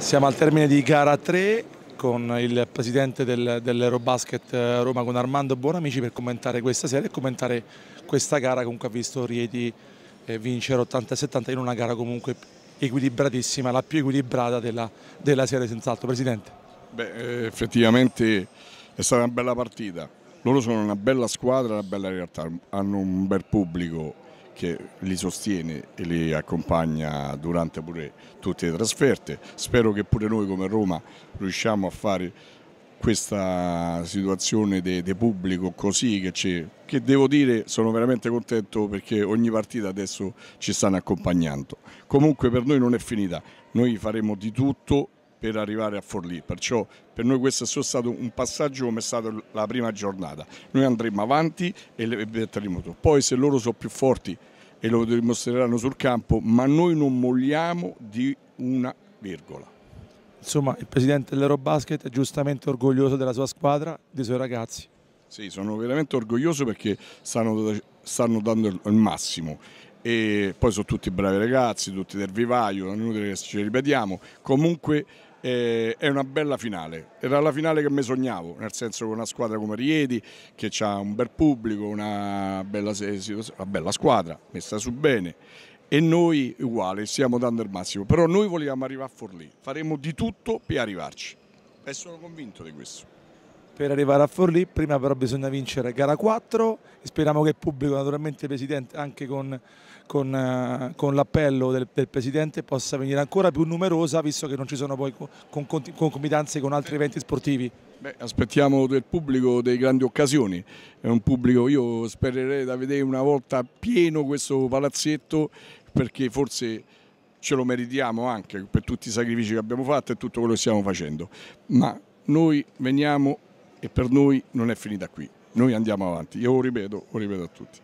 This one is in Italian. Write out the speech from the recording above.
Siamo al termine di gara 3 con il presidente del, dell'Eurobasket eh, Roma con Armando Buonamici per commentare questa serie e commentare questa gara comunque ha visto Rieti eh, vincere 80-70 in una gara comunque equilibratissima, la più equilibrata della, della serie senz'altro. Presidente. Beh, eh, effettivamente è stata una bella partita, loro sono una bella squadra, una bella realtà, hanno un bel pubblico che li sostiene e li accompagna durante pure tutte le trasferte. Spero che pure noi come Roma riusciamo a fare questa situazione di pubblico così che c'è, che devo dire sono veramente contento perché ogni partita adesso ci stanno accompagnando. Comunque per noi non è finita, noi faremo di tutto per arrivare a Forlì, perciò per noi questo è stato un passaggio come è stata la prima giornata, noi andremo avanti e le metteremo tutto, poi se loro sono più forti e lo dimostreranno sul campo, ma noi non molliamo di una virgola. Insomma, il presidente dell'Eurobasket è giustamente orgoglioso della sua squadra, dei suoi ragazzi. Sì, sono veramente orgoglioso perché stanno, stanno dando il massimo e poi sono tutti bravi ragazzi, tutti del vivaio, non è inutile che ci ripetiamo. Comunque è una bella finale. Era la finale che mi sognavo, nel senso che una squadra come Riedi che ha un bel pubblico, una bella, una bella squadra, messa su bene, e noi uguale, stiamo dando il massimo. Però noi vogliamo arrivare a Forlì, faremo di tutto per arrivarci e sono convinto di questo per arrivare a Forlì, prima però bisogna vincere gara 4 speriamo che il pubblico, naturalmente il Presidente, anche con, con, eh, con l'appello del, del, Presidente possa venire ancora più numerosa visto che non ci sono poi concomitanze con altri eventi sportivi. Beh, aspettiamo del pubblico delle grandi occasioni, è un pubblico, io spererei da vedere una volta pieno questo palazzetto perché forse ce lo meritiamo anche per tutti i sacrifici che abbiamo fatto e tutto quello che stiamo facendo, ma noi veniamo e per noi non è finita qui, noi andiamo avanti, io lo ripeto, lo ripeto a tutti.